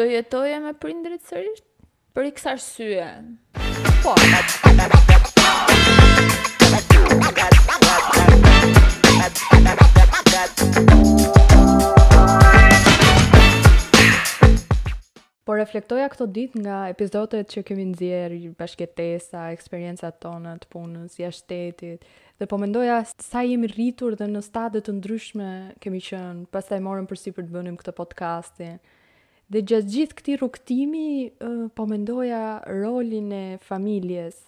Do jetoje me prindrit sërish? Për i kësar syë Po, me po reflektoja të ditë nga të që kemi të bashkëtesa, eksperiencat të të punës jashtë shtetit dhe po mendoja sa jemi rritur dhe të stade të ndryshme kemi qenë, pastaj morëm përsipër të bënim këtë të Dhe gjatë gjithë këtij rukëtimi, po mendoja rolin e familjes.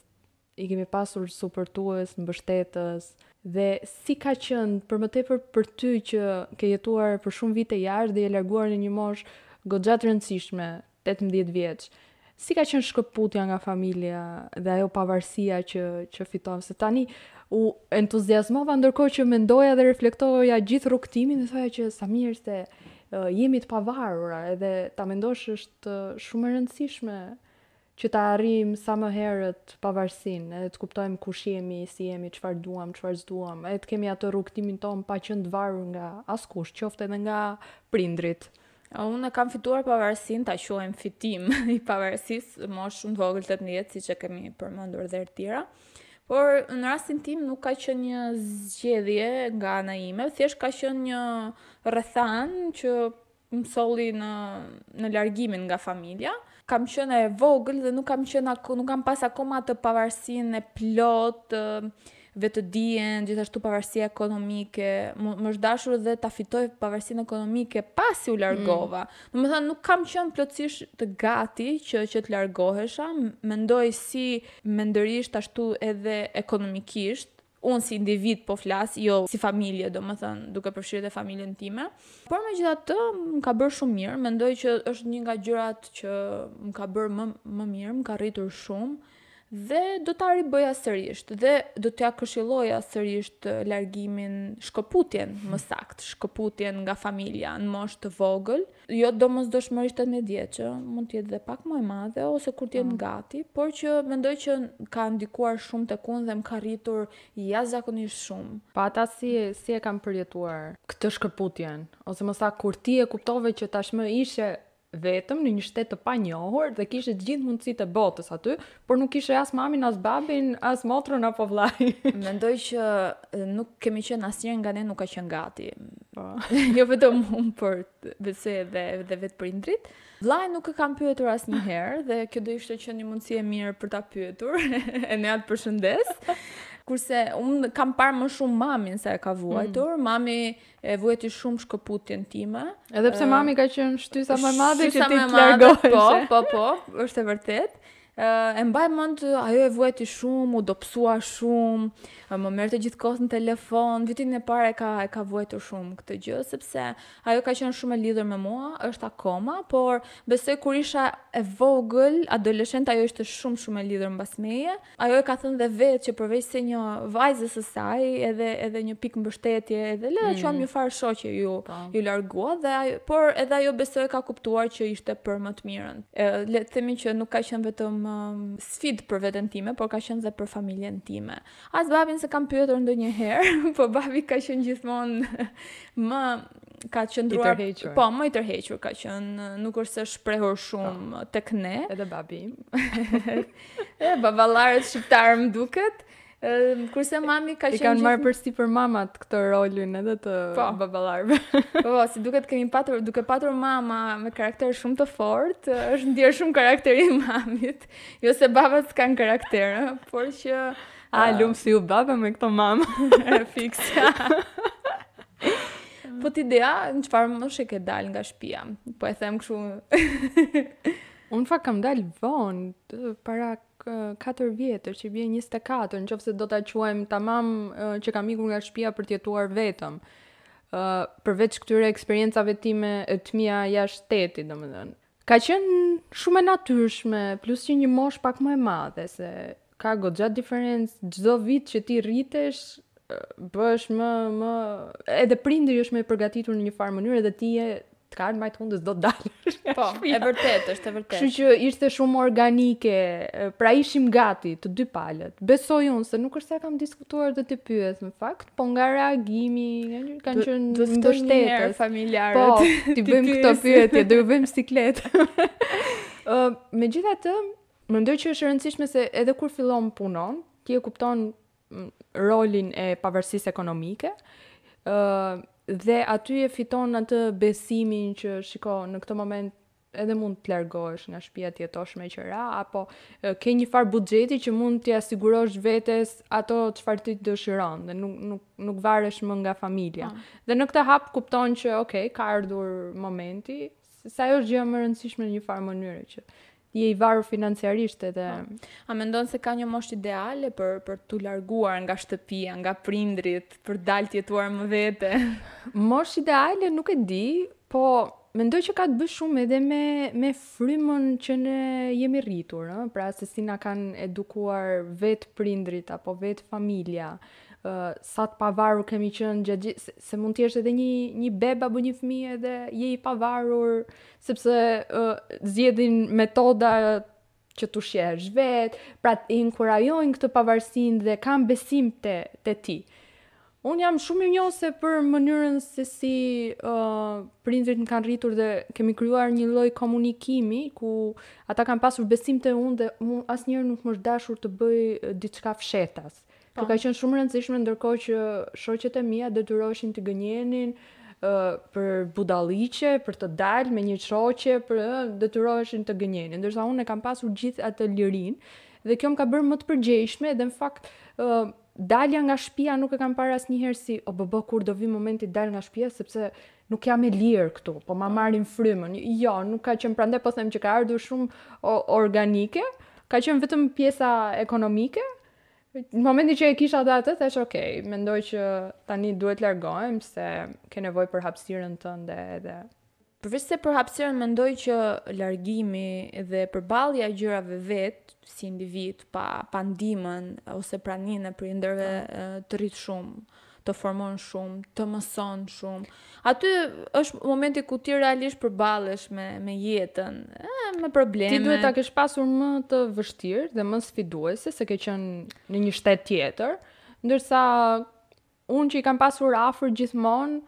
I kemi pasur suportues, mbështetës dhe si ka qënë për më tepër për ty që ke jetuar për shumë vite jashtë dhe je larguar në një moshë goxha rëndësishme, 18 vjeç. Si ka qënë shkëputja nga familja dhe ajo pavarësia që që fiton se tani u entuziazmova ndërkohë që mendoja dhe reflektoja gjithë rrugtimin dhe thoya që sa mirë se jemi të pavarura edhe ta mendosh është shumë e rëndësishme që ta arrijmë sa më herët pavarësinë, edhe të kuptojmë kush jemi, si jemi, çfarë duam, çfarë s'duam, edhe të kemi atë rrugtimin ton pa qenë të varur nga askush, qoftë edhe nga prindrit. Unë kam fituar pavarësinë, ta quajmë fitim i pavarësisë, mosh shumë vogël 18, siç e kemi përmendur dhe të tjera. Por në rastin tim nuk ka qenë një zgjedhje nga ana ime, thjesht ka qenë një rrethan që më solli në në largimin nga familja. Kam qenë e vogël dhe nuk kam qenë nuk kam pas akoma të pavarësinë plot vetëdijen, gjithashtu pavarësia ekonomike, më është dashur dhe ta fitoj pavarësinë ekonomike pasi u largova. Mm. Do të thënë nuk kam qenë plotësisht të gati që që të largohesha, mendoj si ndërisht ashtu edhe ekonomikisht, unë si individ po flas, jo si familje, do më thënë, duke përshirë dhe familjen time. Por me gjitha të, më ka bërë shumë mirë, mendoj që është një nga gjërat që më ka bërë më, më mirë, më ka rritur shumë, dhe do ta riboja sërish dhe do t'ja këshilloja sërish largimin, shkëputjen, më hmm. saktë, shkëputjen nga familja në moshë të vogël. Jo domosdoshmërisht atë me dje që mund të jetë edhe pak më e madhe ose kur të jetë hmm. gati, por që mendoj që ka ndikuar shumë tek unë dhe më ka rritur jashtëzakonisht shumë. Pa si si e kam përjetuar këtë shkëputjen, ose më sakt, kur ti e kuptove që tashmë ishe vetëm në një shtet të panjohur dhe kishte të gjithë mundësitë e botës aty, por nuk kishte as mamin, as babin, as motrën apo vllain. Mendoj që nuk kemi qenë asnjëherë nga ne nuk ka qenë gati. Po. jo vetëm unë, por besoj edhe edhe vetë prindrit. Vllai nuk e kam pyetur asnjëherë dhe kjo do ishte që një mundësi e mirë për ta pyetur. e ne atë përshëndes kurse un kam parë më shumë mamin se e ka vuajtur, mm. mami e vuajti shumë shkëputjen time. Edhe pse uh, mami ka qenë shtysa më madhe që ti të largohesh. Po, po, po, është e vërtetë e mbaj mend ajo e vueti shumë, u dopsua shumë, më merrte gjithkohë në telefon. Vitin e parë e ka e ka vuetur shumë këtë gjë sepse ajo ka qenë shumë e lidhur me mua, është akoma, por besoj kur isha e vogël, adolescent, ajo ishte shumë shumë e lidhur mbas meje. Ajo e ka thënë dhe vetë që përveç se një vajzës së saj, edhe edhe një pikë mbështetje, edhe le të mm. një farë shoqe ju po. ju largua dhe ajo, por edhe ajo besoj ka kuptuar që ishte për më të mirën. Le të themi që nuk ka qenë vetëm um, sfid për veten time, por ka qenë dhe për familjen time. As babin se kam pyetur ndonjëherë, po babi ka qenë gjithmonë më ka qëndruar tërhequr. Po, më i tërhequr ka qenë, nuk është se shprehur shumë po. tek ne. Edhe babi. e baballarët shqiptar më duket. Ehm, kurse mami ka qenë I kanë marë përsi për mamat këtë rolin edhe të babalarve. po, po, si duket kemi patur, duke patur mama me karakter shumë të fort, është ndjerë shumë karakteri mamit, jo se babat s'kanë karakterë, por që... A, ah, lumë si u baba me këto mama. e fiksa. po t'idea, në qëfar më shë ke dal nga shpia, po e them këshu... Unë fa kam dal vonë, para 4 vjetër që bje 24, në qofë do të quajmë tamam uh, që kam ikur nga shpia për tjetuar vetëm. Uh, përveç këtyre eksperiencave time e të mija jashtë tetit, dhe më dhënë. Ka qenë shumë natyrshme, plus që një mosh pak më e madhe, se ka go gjatë diferencë, gjdo vit që ti rritesh, bësh më, më, edhe prindri është me përgatitur në një farë mënyrë, edhe ti je të kanë majtë hundës do të dalësh. Po, e vërtet, është e vërtet. Kështë që ishte shumë organike, pra ishim gati të dy palët. Besoj unë, se nuk është se kam diskutuar dhe të pyet, në fakt, po nga reagimi, nga një, kanë qenë që në dështetës. Dështë të një një familjarët. Po, të bëjmë këto pyetje, të bëjmë stiklet. uh, me gjitha të, më ndoj që është rëndësishme se edhe kur fillon punon, e kupton mm, rolin e pavarësisë ekonomike, dhe aty e fiton atë besimin që shiko në këtë moment edhe mund të largohesh nga shtëpia të jetosh me qira apo ke një far buxheti që mund t'i sigurosh vetes ato çfarë ti dëshiron dhe nuk nuk nuk varesh më nga familja. Ah. Dhe në këtë hap kupton që okay, ka ardhur momenti, sa ajo është gjë më e rëndësishme në një far mënyrë që je i varur financiarisht edhe po. a mendon se ka një moshë ideale për për tu larguar nga shtëpia, nga prindrit, për dal të jetuar më vete? Moshë ideale nuk e di, po mendoj që ka të bëjë shumë edhe me me frymën që ne jemi rritur, ëh, pra se si na kanë edukuar vet prindrit apo vet familja sa të pavarur kemi qenë gjatë se, se mund të jesh edhe një një bebë apo një fëmijë edhe je i pavarur sepse uh, zgjedhin metoda që tu shjesh vet, pra të inkurajojnë këtë pavarësinë dhe kanë besim te ti. Un jam shumë i njohse për mënyrën se si uh, prindrit në kanë rritur dhe kemi krijuar një lloj komunikimi ku ata kanë pasur besim te unë dhe un asnjëherë nuk më është dashur të bëj diçka fshetas. Po ka qenë shumë rëndësishme ndërkohë që shoqet e mia detyroheshin të gënjenin uh, për budalliqe, për të dalë me një shoqe, për uh, detyroheshin të gënjenin. Ndërsa unë e kam pasur gjithë atë lirinë dhe kjo më ka bërë më të përgjegjshme dhe në fakt uh, Dalja nga shtëpia nuk e kam parë asnjëherë si, o bëbë kur do vi momenti dal nga shtëpia sepse nuk jam e lirë këtu, po ma po. marrin frymën. Jo, nuk ka qenë prandaj po them që ka ardhur shumë organike, ka qenë vetëm pjesa ekonomike, në momentin që e kisha atë atë, thash ok, mendoj që tani duhet lërgojmë, se ke nevoj për hapësirën ndë edhe Përveç se për hapësirën mendoj që largimi dhe përballja e gjërave vet si individ pa pandimën ose praninë e prindërve po. të rrit shumë të formon shumë, të mëson shumë. Aty është momenti ku ti realisht përballesh me me jetën, me probleme. Ti duhet ta kesh pasur më të vështirë dhe më sfiduese se ke qenë në një shtet tjetër, ndërsa unë që i kam pasur afër gjithmonë,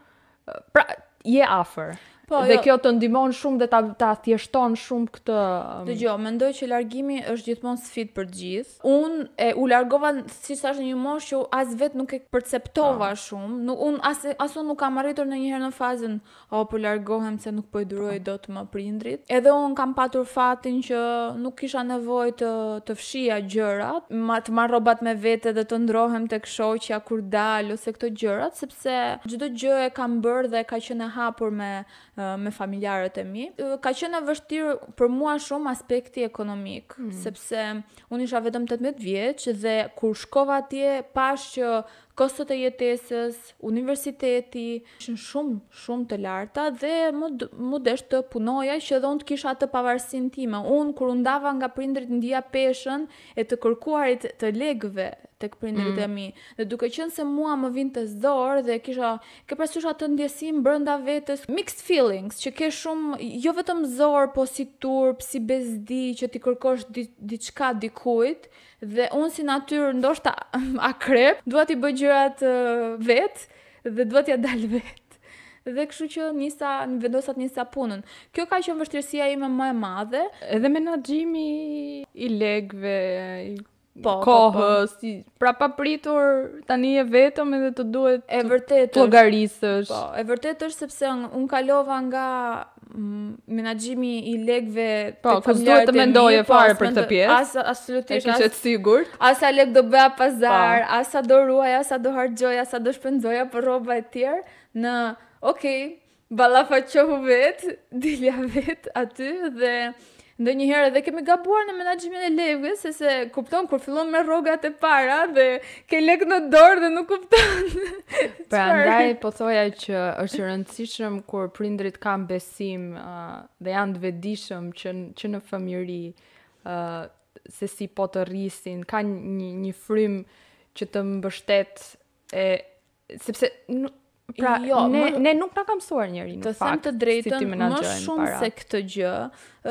pra je afër. Po, dhe jo. kjo të ndihmon shumë dhe ta ta thjeshton shumë këtë. Um, Dgjoj, mendoj që largimi është gjithmonë sfidë për të gjithë. Unë e u largova si thash në një moshë që as vet nuk e perceptova ah. shumë. Nuk un as aso nuk kam arritur në një herë në fazën oh, po largohem se nuk po i duroj po. dot më prindrit. Edhe un kam patur fatin që nuk kisha nevojë të të fshija gjërat, ma, të marr rrobat me vete dhe të ndrohem tek shoqja kur dal ose këto gjërat, sepse çdo gjë e kam bër dhe ka qenë hapur me me familjarët e mi. Ka qenë vështirë për mua shumë aspekti ekonomik, mm. sepse unë isha vetëm 18 vjeç dhe kur shkova atje pas që kostët e jetesës, universiteti, ishin shumë, shumë të larta dhe më më desh të punoja që unë të kisha atë pavarësinë time. Un kur u ndava nga prindrit ndija peshën e të kërkuarit të legëve tek prindërit mm. e mi. Dhe duke qenë se mua më vinte zdorë dhe kisha ke parasysh ndjesim brenda vetes, mixed feelings, që ke shumë jo vetëm zor, po si turp, si bezdi që ti kërkosh diçka dikujt, dhe unë si natyrë ndoshta akrep, duhet i bëj gjërat vet dhe duhet ja dal vet dhe kështu që njësa, në vendosat njësa punën. Kjo ka qenë vështirësia ime më e madhe, edhe menaxhimi i legëve, i po, po kohës, po, po. pra pa pritur tani e vetëm edhe të duhet e vërtetë të llogarisësh. Po, e vërtetë është sepse un kalova nga menaxhimi i legëve po, të familjarë. Po, duhet të mendoje fare për këtë pjesë. As absolutisht. Është e sigurt. As sa lek do bëja pazar, pa. Po. as sa do ruaja, as sa do harxoja, as sa do shpenzoja për rroba e tjera në, okay, balafaqohu vet, dilja vet aty dhe Ndë dhe kemi gabuar në menajimin e levgë, se se kupton kur fillon me rogat e para dhe ke lek në dorë dhe nuk kupton. Për andaj, po thoja që është rëndësishëm kur prindrit kam besim uh, dhe janë të vedishëm që, që në fëmjëri, uh, se si po të rrisin, ka një, një frim që të mbështet, e, sepse Pra, jo, ne, më, ne nuk në kam suar njëri në të fakt. Të them të drejtën, më shumë se këtë gjë,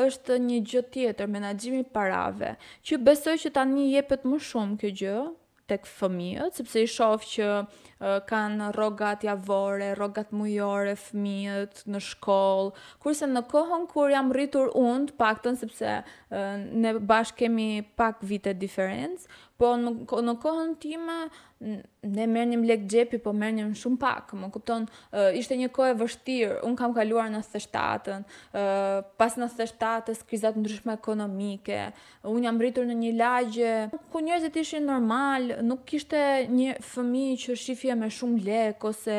është një gjë tjetër, menagjimi parave, që besoj që ta një jepet më shumë këtë gjë, tek fëmijët, sepse i shofë që kanë rrogat javore, rrogat mujore, fëmijët në shkollë. Kurse në kohën kur jam rritur unë, paktën sepse nësepse ne bashkë kemi pak vite diferencë, po në, kohën time ne merrnim lek xhepi, po merrnim shumë pak, më kupton? ishte një kohë e vështirë. Un kam kaluar në 97 pas në 97 krizat në ndryshme ekonomike. Un jam rritur në një lagje ku njerëzit ishin normal, nuk kishte një fëmijë që shifje lidhje me shumë lek ose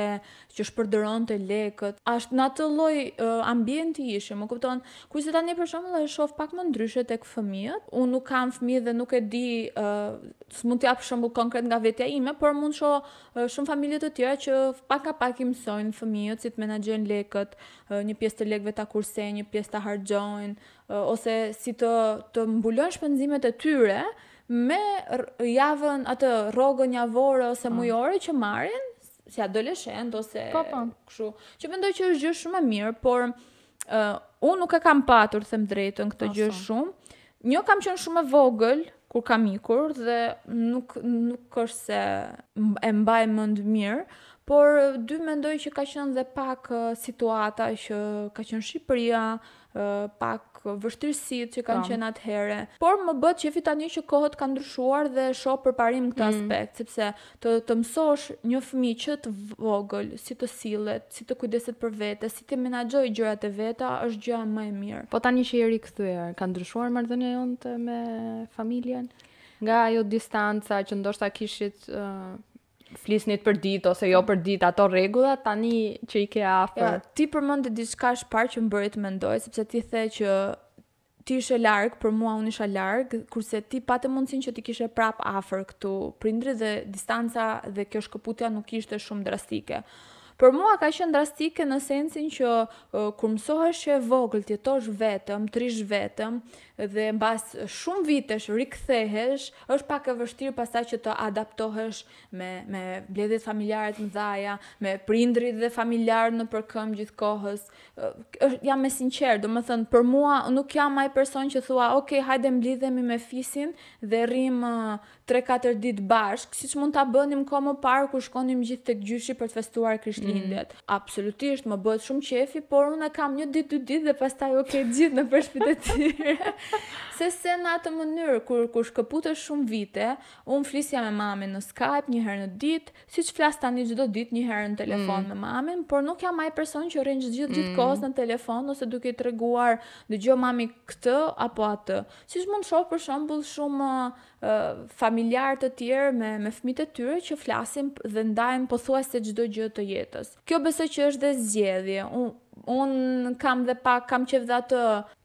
që shpërdoron të lekët. Asht në atë lloj uh, ambienti ishim, më kupton? Kurse tani për shembull e shoh pak më ndryshe tek fëmijët. Unë nuk kam fëmijë dhe nuk e di, uh, s'mund t'jap për shembull konkret nga vetja ime, por mund shoh uh, shumë familje të tjera që pak a pak i mësojnë fëmijët si të menaxhojnë lekët, uh, një pjesë të lekëve ta kursejnë, një pjesë ta harxhojnë ose si të të mbulojnë shpenzimet e tyre me javën atë rrogën javore ose po. mujore që marrin, si adoleshent ose po, po. kështu. Që mendoj që është gjë shumë e mirë, por uh, unë nuk e kam patur them drejtën këtë gjë shumë. Një kam qenë shumë e vogël kur kam ikur dhe nuk nuk është se e mbaj mend mirë, por dy mendoj që ka qenë dhe pak uh, situata që ka qenë Shqipëria, uh, pak vështirësit që kanë qenë aty por më bëhet jefi tani që kohët kanë ndryshuar dhe shoh përparim këtë mm. aspekt, sepse të të mësosh një fëmijë që të vogël si të sillet, si të kujdeset për vete, si të menaxhojë gjërat e veta është gjëja më e mirë. Po tani që i eri kthyer, kanë ndryshuar marrëdhënien tonë me familjen nga ajo distanca që ndoshta kishit flisnit për ditë ose jo po. për ditë ato rregulla tani që i ke afër. Ja, ti përmendë diçka të parë që më bëri të mendoj sepse ti the që ti ishe larg, për mua unë isha larg, kurse ti patë mundsinë që ti kishe prap afër këtu prindrit dhe distanca dhe kjo shkëputja nuk ishte shumë drastike. Për mua ka qenë drastike në sensin që uh, kur mësohesh që e vogël jetosh vetëm, trish vetëm dhe mbas shumë vitesh rikthehesh, është pak e vështirë pastaj që të adaptohesh me me bledhjet familjare të mëdha, me prindrit dhe familjar në përkëm gjithkohës. Ës jam me sinqer, thënë, për mua nuk jam ai person që thua, "Ok, hajde mblidhemi me fisin dhe rrim 3-4 ditë bashk, siç mund ta bënim ko më parë kur shkonim gjithë tek gjyshi për të festuar Krishtlindjet." Mm. Absolutisht, më bëhet shumë qefi, por unë kam një ditë dy ditë dhe pastaj ok, gjithë në përshpitetirë. Se se në atë mënyrë, kur, kur shkëputë shumë vite, unë flisja me mamin në Skype një herë në ditë, si që flasë tani gjithë ditë një herë në telefon mm. me mamin, por nuk jam ajë person që rinjë gjithë gjithë mm. kosë në telefon, ose duke të reguar dhe gjohë mami këtë apo atë. Si që mund shohë për shumë shumë familjarë të tjerë me, me fmitë të tyre që flasim dhe ndajmë po thua se gjithë gjithë të jetës. Kjo besë që është dhe zjedhje, unë, Un kam dhe pak kam qef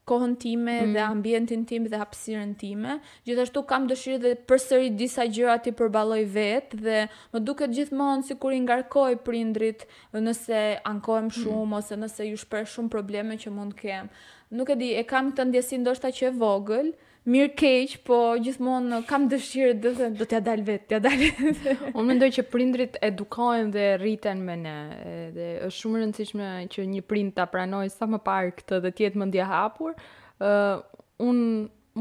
kohën time mm. dhe ambientin tim dhe hapësirën time. Gjithashtu kam dëshirë dhe përsëri disa gjëra ti përballoj vetë dhe më duket gjithmonë sikur i ngarkoj prindrit nëse ankohem mm. shumë mm. ose nëse ju shpreh shumë probleme që mund të kem. Nuk e di, e kam këtë ndjesinë ndoshta që e vogël, Mirë keq, po gjithmonë kam dëshirë dhe them do t'ia dal vet, t'ia dal. Unë mendoj që prindrit edukohen dhe rriten me ne, edhe është shumë e rëndësishme që një prind ta pranojë sa më parë këtë dhe të jetë më ndjehapur. hapur. uh, unë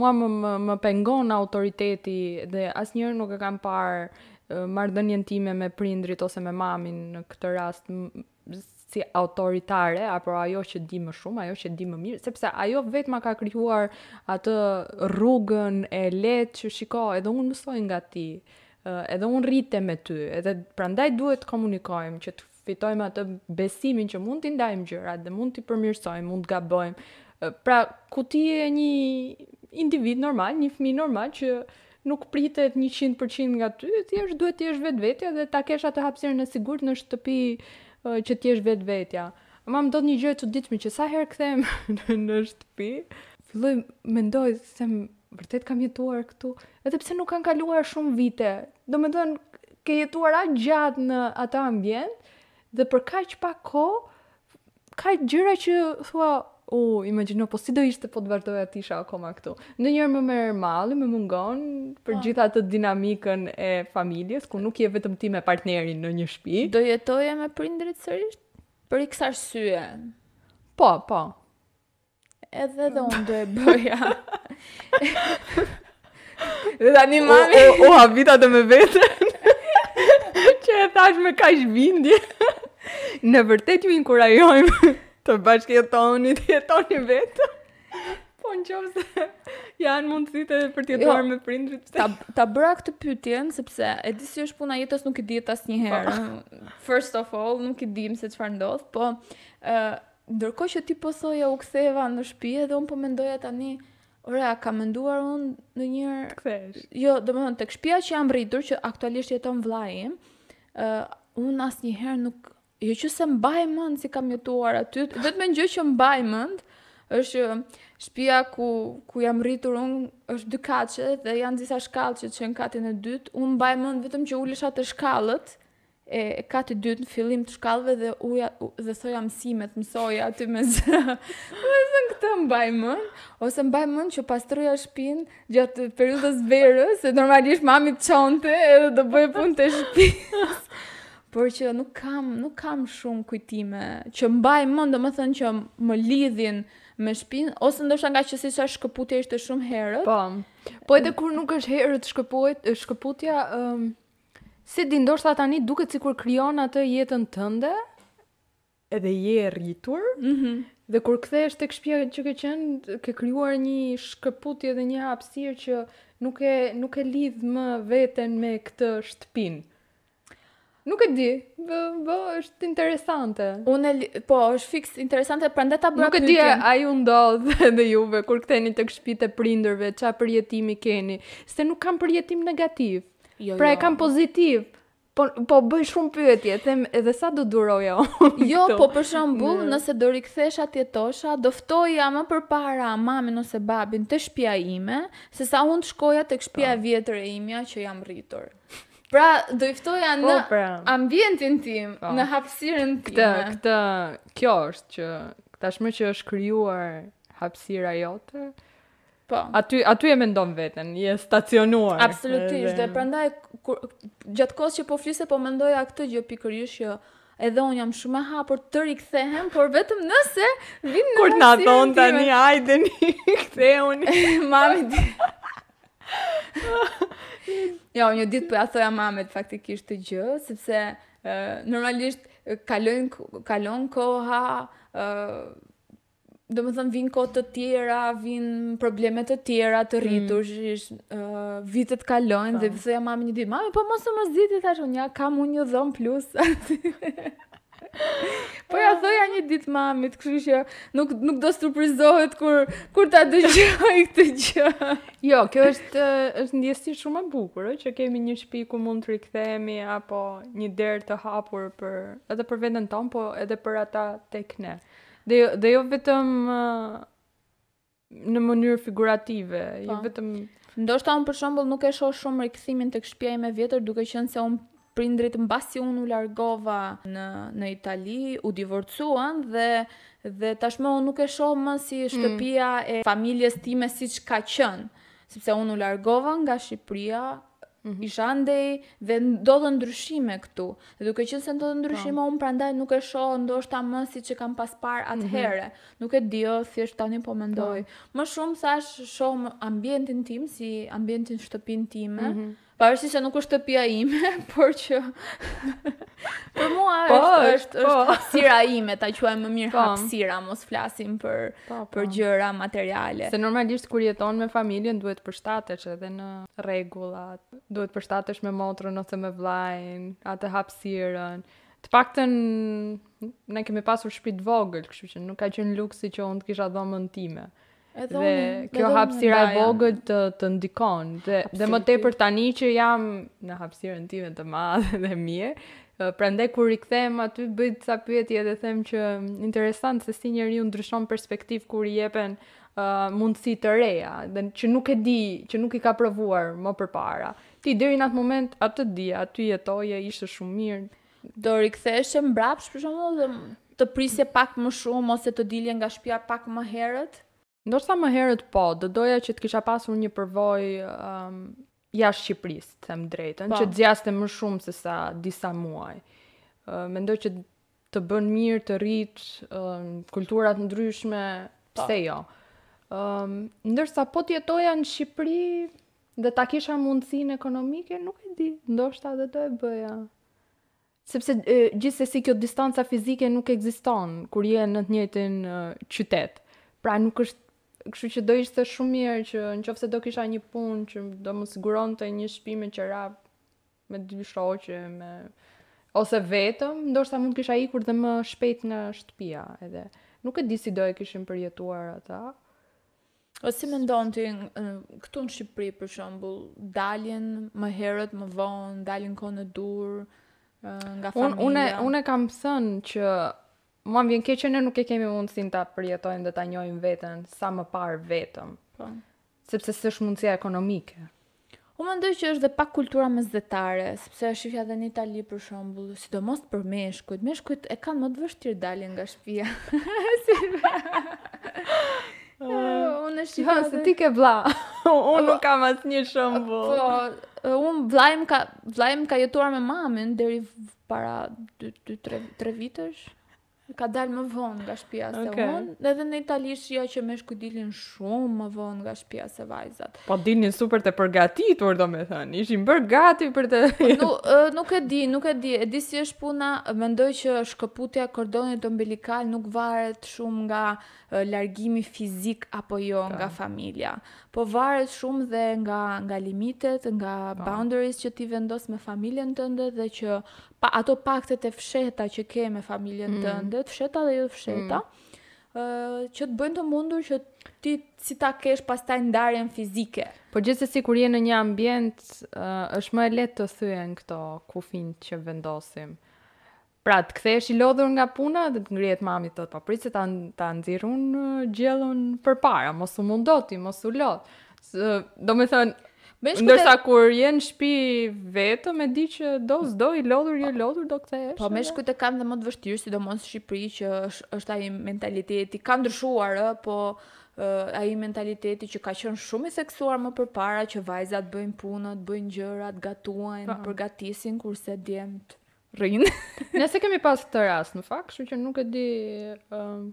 mua më, më, më pengon autoriteti dhe asnjëherë nuk e kam parë mardënjën time me prindrit ose me mamin në këtë rast si autoritare apo ajo që di më shumë, ajo që di më mirë, sepse ajo vetëm ka krijuar atë rrugën e lehtë që shiko, edhe unë mësoj nga ti, edhe unë rritem me ty, edhe prandaj duhet të komunikojmë që të fitojmë atë besimin që mund t'i ndajmë gjërat dhe mund t'i përmirësojmë, mund të gabojmë. Pra, ku ti je një individ normal, një fëmijë normal që nuk pritet 100% nga ty, ti është duhet të jesh vetvetja dhe ta kesh atë hapësirën e sigurt në shtëpi, që ti vetë vetja. Ma më do një gjë të ditëmi që sa herë këthem në shtëpi, filloj mendoj se më vërtet kam jetuar këtu, edhe pse nuk kanë kaluar shumë vite. Do më ke jetuar atë gjatë në atë ambjent, dhe për kaq që pa ko, ka gjëra që thua, u, uh, imagino, po si do ishte po të vazhdoja të isha akoma këtu. Në njërë më mërë malë, më mungon për oh. Po. gjitha të dinamikën e familjes, ku nuk je vetëm ti me partnerin në një shpi. Do jetoje me prindrit sërisht? Për i kësar syë? Po, po. Edhe dhe unë do e bëja. dhe da një mami... U, u, u habita me vetën. që e thash me ka shbindje. në vërtet ju inkurajojmë të bashkë jetoni, të jetoni vetë. Po në qovë se janë mundësit e për tjetuar jo, me prindrit. Ta, ta bëra këtë pytjen, sepse e di si është puna jetës nuk i di tas një herë. Po. First of all, nuk i dim se që farë ndodhë, po uh, ndërko që ti posoja u ktheva në shpi edhe unë po mendoja tani, ore, ka menduar unë në njërë... Jo, domethënë tek shtëpia të që jam rritur, që aktualisht jeton vlajim, uh, unë asë një nuk, Jo që se mbaj mend si kam jetuar aty, vetëm gjë që mbaj mend është um, shtëpia ku ku jam rritur un është dy katëshe dhe janë disa shkallë që janë katin e dytë. Un mbaj mend vetëm që ulesha të shkallët e katit dytë në fillim të shkallëve dhe uja dhe thoja mësimet, mësoja aty me zë. Me zën këtë mbaj mend ose mbaj mend që pastroja shtëpinë gjatë periudhës verës, se normalisht mami të çonte edhe do bëj punë të shtëpisë. por që nuk kam nuk kam shumë kujtime që mbaj më mend domethënë që më lidhin me shpinë ose ndoshta nga që si sa shkëputja ishte shumë herët. Po. Po edhe kur nuk është herët shkëpohet shkëputja ë um, si di ndoshta tani duket sikur krijon atë jetën tënde edhe je rritur. Mhm. Mm dhe kur kthehesh tek shtëpia që ke qenë, ke krijuar një shkëputje dhe një hapësirë që nuk e nuk e lidh më veten me këtë shtëpinë. Nuk e di. Bë, bë, është interesante. Unë po, është fiks interesante prandaj ta bëra. Nuk e di, ai u ndodh edhe juve kur ktheni tek shtëpitë e prindërve, çfarë përjetimi keni? Se nuk kam përjetim negativ. Jo, pra jo. e kam pozitiv. Po po bëj shumë pyetje, them edhe sa do durojë. Jo, po për shembull, nëse do rikthesha ti Tosha, do ftoja më përpara mamën ose babin te shtëpia ime, sesa unë të shkoja tek shtëpia e po. vjetër e imja që jam rritur. Pra, do i ftoja po, në pra. ambientin tim, po. në hapësirën tim. Këtë, këtë, kjo është që tashmë që është krijuar hapësira jote. Po. Aty aty e mendon veten, je stacionuar. Absolutisht, dhe, dhe prandaj kur gjatë kohës që po flisë po mendoja këtë gjë pikërisht që edhe un jam shumë e hapur të rikthehem, por vetëm nëse vin në Kur na don tani, hajdeni, ktheuni. Mami. dhe jo, një po për thoja mamet faktikisht të gjë, sepse uh, normalisht kalon, kalon koha, uh, do më thëmë vinë kote të tjera, vinë problemet të tjera të mm. rritur, mm. uh, vitet kalon, dhe dhe pësoja mamë një ditë, mamet, po mos e më zitë, thashë, unja, kam unë një dhëmë plus, Po ja thoja një ditë mamit, kështu që nuk nuk do surprizohet kur kur ta dëgjoj këtë gjë. Jo, kjo është është ndjesi shumë e bukur, ëh, që kemi një shtëpi ku mund të rikthehemi apo një derë të hapur për edhe për veten ton, po edhe për ata tek ne. Dhe jo, dhe jo vetëm në mënyrë figurative, pa. jo po. vetëm Ndoshta un për shembull nuk e shoh shumë rikthimin tek shtëpia ime vjetër, duke qenë se un prindrit mbasi unë u largova në në Itali, u divorcuan dhe dhe tashmë unë nuk e shoh më si shtëpia mm. e familjes time siç ka qenë, sepse unë u largova nga Shqipëria, mm -hmm. ndej dhe ndodhën ndryshime këtu. Dhe duke qenë se ndodhën ndryshime, po. unë prandaj nuk e shoh ndoshta më si që kam pas parë mhm. atëherë. Mm -hmm. Nuk e di, thjesht tani po mendoj. Pa. Po. Më shumë thash shoh ambientin tim si ambientin shtëpinë time. Mm -hmm Pavarësi se nuk është shtëpia ime, por që për mua po, është po, është po. ime, ta quaj më mirë po. hapësira, mos flasim për po, po. për gjëra materiale. Se normalisht kur jeton me familjen duhet të përshtatesh edhe në regullat, duhet të përshtatesh me motrën ose me vllajën, atë hapësirën. Të paktën ne kemi pasur shtëpi të vogël, kështu që nuk ka qenë luksi që unë të kisha dhomën time. Edhe dhe unë, kjo hapësira e vogël të të ndikon dhe, dhe më tepër tani që jam në hapësirën time të madhe dhe mirë, prandaj kur rikthehem aty bëj disa pyetje dhe them që interesant se si njeriu ndryshon perspektiv kur i jepen uh, mundësi të reja, dhe që nuk e di, që nuk i ka provuar më përpara. Ti deri në atë moment atë di, aty jetoje ishte shumë mirë. Do rikthesh mbrapsht për shkakun dhe të prisje pak më shumë ose të dilje nga shtëpia pak më herët? Ndoshta më herët po, do doja që të kisha pasur një përvoj um, jashtë Shqipërisë, them drejtën, pa. Po. që të zgjaste më shumë se sa disa muaj. Uh, mendoj që të bën mirë të rrit um, kulturat ndryshme, po. pse jo? Ëm, um, ndërsa po të jetoja në Shqipëri dhe ta kisha mundësin ekonomike, nuk e di, ndoshta dhe do e bëja. Sepse gjithsesi kjo distanca fizike nuk ekziston kur je në të njëjtin uh, qytet. Pra nuk është kështu që do ishte shumë mirë që nëse do kisha një punë që do më siguronte një shtëpi me qera me dy shoqe me ose vetëm, ndoshta mund kisha ikur dhe më shpejt nga shtëpia edhe. Nuk e di si do e kishim përjetuar ata. O si më ndonë të këtu në Shqipëri, për shumbull, daljen më herët më vonë, daljen kone dur nga familja? Unë e kam pësën që Mua më vjen keq që ne nuk e kemi mundësinë ta përjetojmë dhe ta njohim veten sa më parë vetëm. Po. Sepse s'është mundësia ekonomike. U më që është dhe pak kultura më zdetare, sepse është shifja dhe në Itali për shembull, si për me shkujt, me e kanë më të vështirë dalin nga shpia. si uh, unë shifja Se ti ke vla, unë nuk kam asë një Po, unë vlajmë ka, vllajm ka jetuar me mamin, dheri para 2-3 vitësh ka dalë më vonë nga shtëpia se okay. unë. Edhe në Itali shoh jo që më shku dilin shumë më vonë nga shtëpia se vajzat. Po dilin super të përgatitur domethënë. Ishin bërë gati për të. Po nuk nuk e di, nuk e di. E di si është puna, mendoj që shkëputja kordonit ombilikal nuk varet shumë nga largimi fizik apo jo nga familja po varet shumë dhe nga nga limitet, nga pa. Po. boundaries që ti vendos me familjen tënde dhe që pa ato paktet e fshehta që ke me familjen mm. tënde, të fshehta dhe jo të fshehta, mm. uh, që të bëjnë të mundur që ti si ta kesh pastaj ndarjen fizike. Por gjithsesi kur je në një ambient, uh, është më e lehtë të thyen këto kufin që vendosim. Pra, të kthesh i lodhur nga puna dhe të ngrihet mami tot po pritse ta ta nxirrun gjellën përpara, mos u mundoti, mos u lodh. Do të thonë Bëshkute... Ndërsa kur jenë në shtëpi vetëm e di që do s'do i lodhur jo po- lodhur do kthehesh. Po me shkute kam dhe më të vështirë sidomos në Shqipëri që është, është ai mentaliteti ka ndryshuar ë, po uh, ai mentaliteti që ka qenë shumë i seksuar më përpara që vajzat bëjnë punën, bëjnë gjërat, gatuajnë, po. përgatisin kurse djemt rrin. ne kemi pas këtë rast në fakt, kështu që nuk e di um,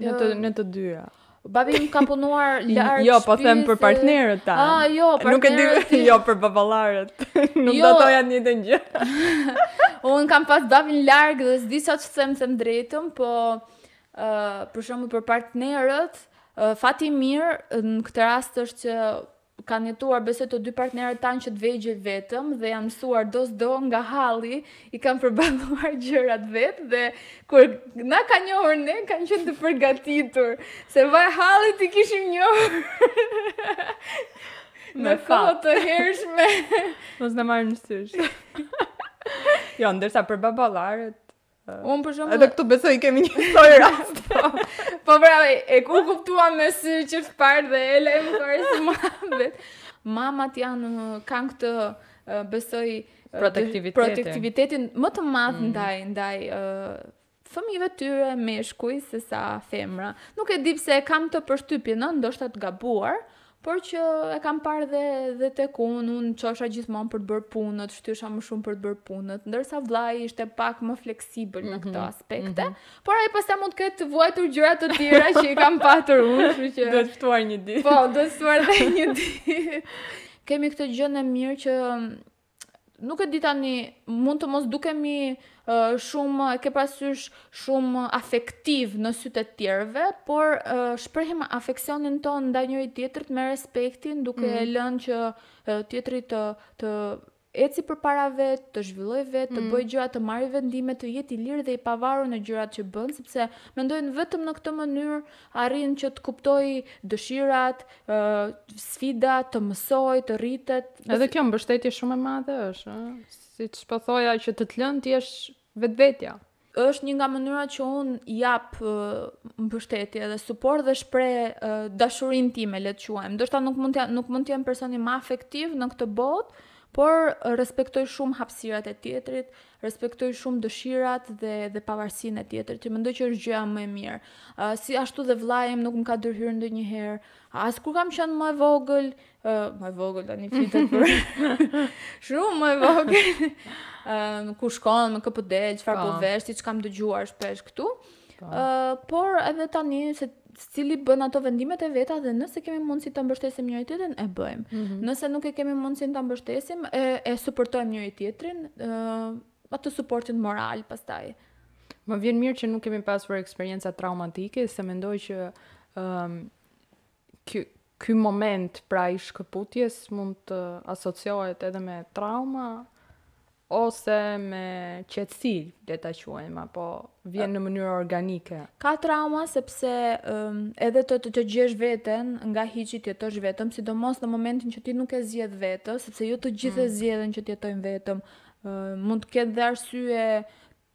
në të në të dyja. Babi më ka punuar lart. Jo, po them për partnerët ta. Ah, jo, për nuk e di, jo për baballarët. Nuk jo. do të janë njëtë gjë. Un kam pas babin larg dhe s'di sa të them të drejtën, po ë uh, për shembull për partnerët, uh, fati i mirë në këtë rast është që kanë jetuar besoj të dy partnerët tan që të vegjel vetëm dhe janë mësuar do nga halli, i kanë përballuar gjërat vetë dhe kur na ka njohur ne, kanë qenë të përgatitur, se vaj halli t'i kishim njohur. Në kohë të hershme. Mos në marë në jo, ndërsa për baballarët Eh, Un për shembull, edhe këtu besoj kemi një histori rast. Po, po pra, e ku kuptua me sy që të parë dhe ele më thoi se më Mamat janë kanë këtë eh, besoj eh, protektivitetin. Protektivitetin më të madh mm. ndaj ndaj fëmijëve të tyre, meshkuj sa femra. Nuk e di pse kam të përshtypjen, ëh, ndoshta të gabuar, por që e kam parë dhe dhe tek unë un çosha gjithmonë për të bërë punën, shtysha më shumë për të bërë punën, ndërsa vllai ishte pak më fleksibël në këtë mhm, aspekt. Mm -hmm. Por ai pastaj mund të ketë vuajtur gjëra të tjera që i kam patur unë, kështu që do të ftuar një ditë. Po, do të ftuar edhe një ditë. Kemi këtë gjë në mirë që nuk e di tani, mund të mos dukemi shumë ke pasysh shumë afektiv në sytë të tjerëve, por shprehim afeksionin ton ndaj njëri tjetrit me respektin, duke mm -hmm. lënë që tjetri të të eci përpara vet, të zhvilloj vet, të mm. bëj gjëra, të marrë vendime, të jetë i lirë dhe i pavarur në gjërat që bën, sepse mendojnë vetëm në këtë mënyrë arrin që të kuptoj dëshirat, sfida, të mësoj, të rritet. Edhe kjo mbështetje shumë e madhe është, ëh si që po që të të lënë ti është vetë vetja. është një nga mënyra që unë japë uh, mbështetje dhe supor dhe shpre uh, dashurin ti me letë quajmë. Dështë ta nuk mund të jenë personi ma afektiv në këtë botë, por eh, respektoj shumë hapësirat e tjetrit, respektoj shumë dëshirat dhe dhe pavarësinë e tjetrit. Ti mendoj që është gjëja më e mirë. Uh, si ashtu dhe vllajem nuk më ka dërhyer ndonjëherë. As kur kam qenë më e vogël, uh, më e vogël tani fitet për shumë më e vogël. Ëm uh, ku shkon me KPD, po çfarë po, po. vesh, që kam dëgjuar shpesh këtu. Uh, por edhe tani se cili bën ato vendimet e veta dhe nëse kemi mundësi të mbështesim njëri tjetrin e bëjmë. Mm -hmm. Nëse nuk e kemi mundësi të mbështesim e e suportojmë njëri tjetrin, ë uh, atë suportin moral pastaj. Më vjen mirë që nuk kemi pasur eksperjenca traumatike, se mendoj që ë um, ky ky moment pra i shkëputjes mund të asociohet edhe me trauma ose me qetësi, le ta quajmë, apo vjen në mënyrë organike. Ka trauma sepse um, edhe të të, të gjesh veten nga hiçi të jetosh vetëm, sidomos në momentin që ti nuk e zgjedh vetë, sepse jo të gjithë e mm. zgjedhin që të jetojnë vetëm. Uh, mund të ketë dhe arsye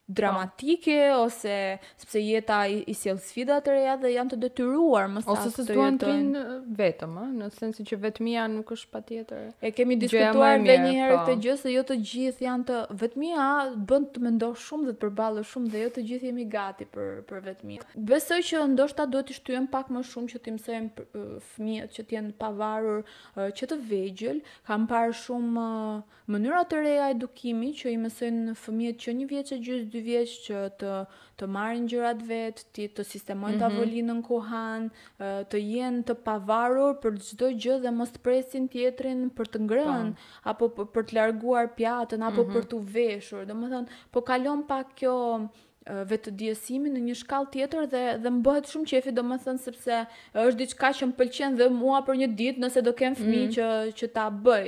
dramatike pa. ose sepse jeta i, i sjell sfida të reja dhe janë të detyruar më sa ose se duan të vinë vetëm ë në sensin që vetmia nuk është patjetër e kemi diskutuar edhe një herë po. këtë gjë se jo të gjithë janë të vetmia bën të mendosh shumë dhe të përballesh shumë dhe jo të gjithë jemi gati për për vetmia besoj që ndoshta duhet të shtyhem pak më shumë që të mësojmë fëmijët që të jenë pavarur që të vegjël kam parë shumë mënyra të reja edukimi që i mësojnë fëmijët që një vjeç e gjysmë 2 vjeç që të të marrin gjërat vet, ti të sistemojnë mm -hmm. tavolinën në kohan, të jenë të pavarur për çdo gjë dhe mos të presin tjetrin për të ngrënë po. apo për të larguar pjatën apo mm -hmm. për të veshur. Domethën, po kalon pak kjo vetë diësimi në një shkall tjetër dhe, dhe më bëhet shumë qefi do më thënë sepse është diçka që më pëlqen dhe mua për një ditë nëse do kem fmi mm që, që ta bëj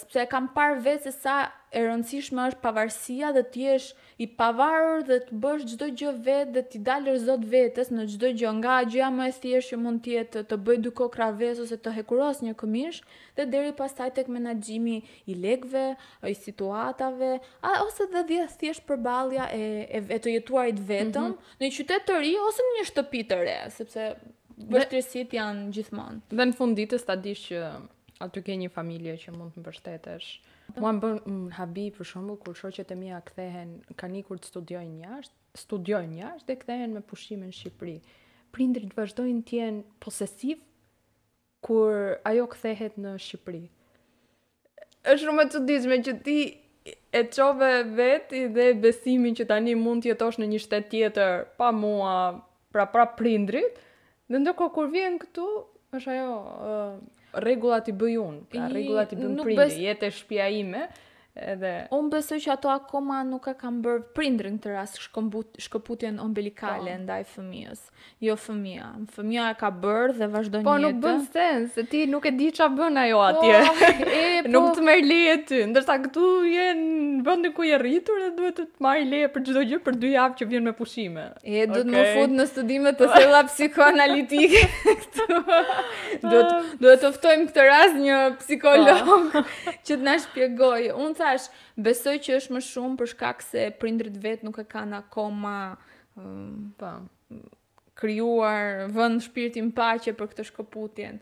sepse kam parë vetë se sa e rëndësishme është pavarësia dhe ti jesh i pavarur dhe të bësh çdo gjë vetë dhe ti dalësh zot vetes në çdo gjë nga gjëja më e thjeshtë që mund të jetë të bëj dy kokra vezë ose të hekuros një këmish dhe deri pastaj tek menaxhimi i lekëve, i situatave, a, ose dhe dhe thjesht përballja e, e e të jetuarit vetëm mm -hmm. në një qytet të ri ose në një shtëpi të re, sepse vështirësit janë gjithmonë. Dhe në fund ditës ta dish që aty ke një familje që mund të mbështetesh. Mua më bën habi për shumë kur shoqet e mia kthehen, kanë ikur të studiojnë jashtë, studiojnë jashtë dhe kthehen me pushimin në Shqipëri. Prindrit vazhdojnë tjenë posesiv kur ajo kthehet në Shqipëri. Është shumë të çuditshme që ti e çove veti i dhe besimin që tani mund të jetosh në një shtet tjetër pa mua, pra pra prindrit. Dhe ndërko kur vjen këtu, është ajo rregullat i bëj unë, pra rregullat i bën prindi, jetë shtëpia ime, edhe un besoj që ato akoma nuk e kanë bërë prindrin këtë rast shkëputjen ombelikale po. ndaj fëmijës. Jo fëmia, fëmia e ka bërë dhe vazhdon jetën. Po nuk bën sens, ti nuk e di çfarë bën ajo po, atje. Po, po. nuk të merr leje ty, ndërsa këtu je në vendin ku je rritur dhe duhet të të marr leje për çdo gjë për 2 javë që vjen me pushime. E do të më fut në studime të thella psikoanalitike këtu. duhet duhet të ftojmë këtë rast një psikolog po. që të na shpjegojë. Unë thash, besoj që është më shumë për shkak se prindrit vet nuk e kanë akoma um, pa po, krijuar vend shpirtin paqe për këtë shkëputjen.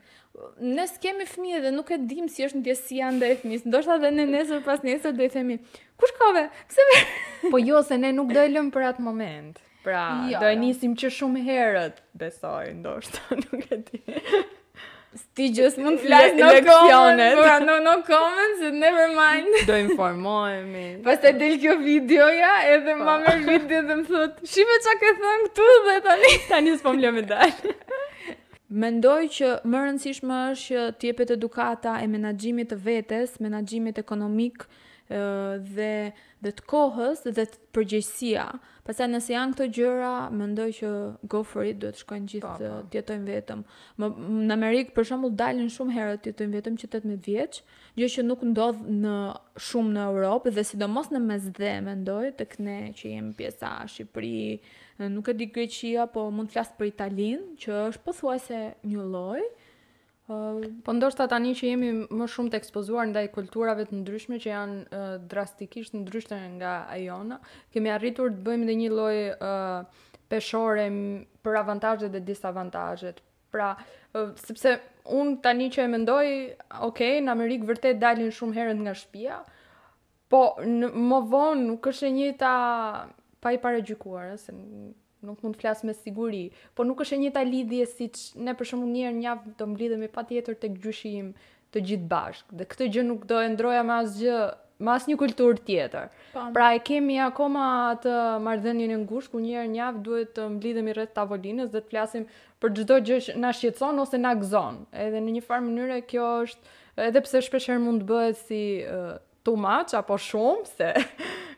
Ne s'kemi fëmijë dhe nuk e dim si është ndjesia ndaj fëmis. Ndoshta dhe ne nesër pas nesër do i themi, "Kush ve? Pse?" Me... po jo se ne nuk do e lëm për atë moment. Pra, jo, do e jo. nisim që shumë herët, besoj, ndoshta, nuk e di. Ti gjithë mund flas në comments, no no comments, never mind. Do Pas Pastaj del kjo videoja edhe ma po. me video dhe më thot, shime çka ke thën këtu dhe tani tani s'po më lëmë dal. Mendoj që më rëndësishme është që ti jepet edukata e menaxhimit të vetes, menaxhimit ekonomik, dhe dhe të kohës dhe të përgjegjësia. Pastaj nëse janë këto gjëra, mendoj që go for it, duhet të shkojnë gjithë të jetojnë vetëm. Më, në Amerikë për shembull dalin shumë herë të jetojnë vetëm që 18 vjeç, gjë që nuk ndodh në shumë në Europë dhe sidomos në mesdhe, mendoj tek ne që jemi pjesa Shqipëri, nuk e di Greqia, po mund të flas për Italinë, që është pothuajse një lloj. Ëh, Po ndoshta tani që jemi më shumë të ekspozuar ndaj kulturave të ndryshme që janë uh, drastikisht ndryshe nga ajona, kemi arritur të bëjmë dhe një lloj uh, peshore për avantazhet dhe disavantazhet. Pra, uh, sepse un tani që e mendoj, ok, në Amerikë vërtet dalin shumë herët nga shtëpia, po në, më vonë nuk është e njëjta pa i pare gjykuar, se nuk mund të flas me siguri, por nuk është e njëjta lidhje siç ne për shkakun një herë një javë do mblidhemi patjetër tek gjyshi im të gjithë bashkë. Dhe këtë gjë nuk do e ndroja me asgjë, me asnjë kulturë tjetër. Pan. Po. Pra e kemi akoma atë marrëdhënien e ngushtë ku një herë në javë duhet të mblidhemi rreth tavolinës dhe të flasim për çdo gjë që na shqetëson ose na gëzon. Edhe në një farë mënyrë kjo është edhe pse shpeshherë mund të bëhet si uh, too much apo shumë se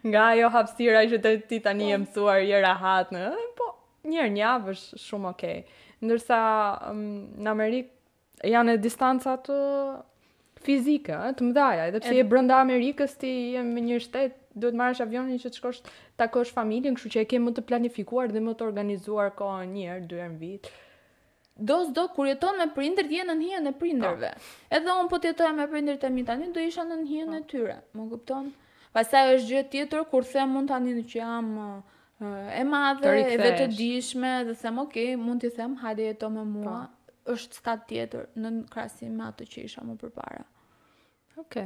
nga ajo hapësira që të ti tani e po. mësuar i rahat në. Po, një herë javë është shumë okay. Ndërsa um, në Amerikë janë distanca të fizike, të mëdhaja, edhe pse je brenda Amerikës ti je në një shtet, duhet marrësh avionin që të shkosh takosh familjen, kështu që e ke më të planifikuar dhe më të organizuar kohën një herë, dy herë në vit. Do s'do kur jeton me prindër dhe në hijen e prindërve. Po. Edhe un po jetoja me prindërit e mi tani do isha në hijen e po. tyre. Mo kupton? Pastaj është gjë tjetër kur them mund tani që jam e madhe, e vetëdijshme dhe them ok, mund t'i them hajde jeto me mua. Pa. Po. Është stat tjetër në krahasim me atë që isha më përpara. Ok.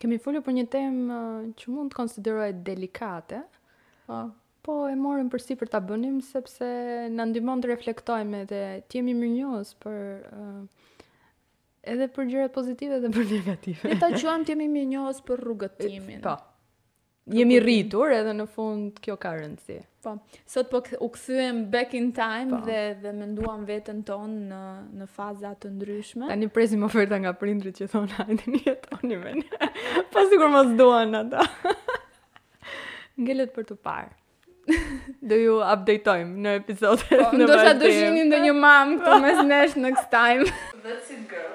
Kemi folur për një temë që mund të konsiderohet delikate. Po, po e morëm përsi për ta bënim sepse na ndihmon të reflektojmë dhe të jemi mirënjohës për uh, edhe për gjërat pozitive dhe për negative. Ne ta quajmë të jemi njohës për rrugëtimin. Po. Jemi rritur edhe në fund kjo ka rëndësi. Po. Sot po u kthyem back in time pa. Po. dhe dhe menduam veten ton në në faza të ndryshme. Tani presim oferta nga prindrit që thonë hajde ne jetoni me ne. Po sigur mos duan ata. Ngelet për të parë. Do ju updateojmë në episodet po, në vazhdim. Ndoshta do shihni ndonjë mam këtu mes nesh në next time. That's it girl.